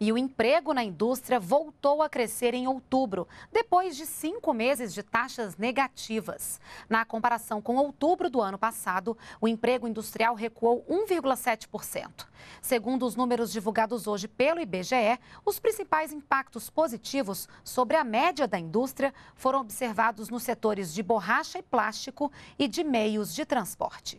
E o emprego na indústria voltou a crescer em outubro, depois de cinco meses de taxas negativas. Na comparação com outubro do ano passado, o emprego industrial recuou 1,7%. Segundo os números divulgados hoje pelo IBGE, os principais impactos positivos sobre a média da indústria foram observados nos setores de borracha e plástico e de meios de transporte.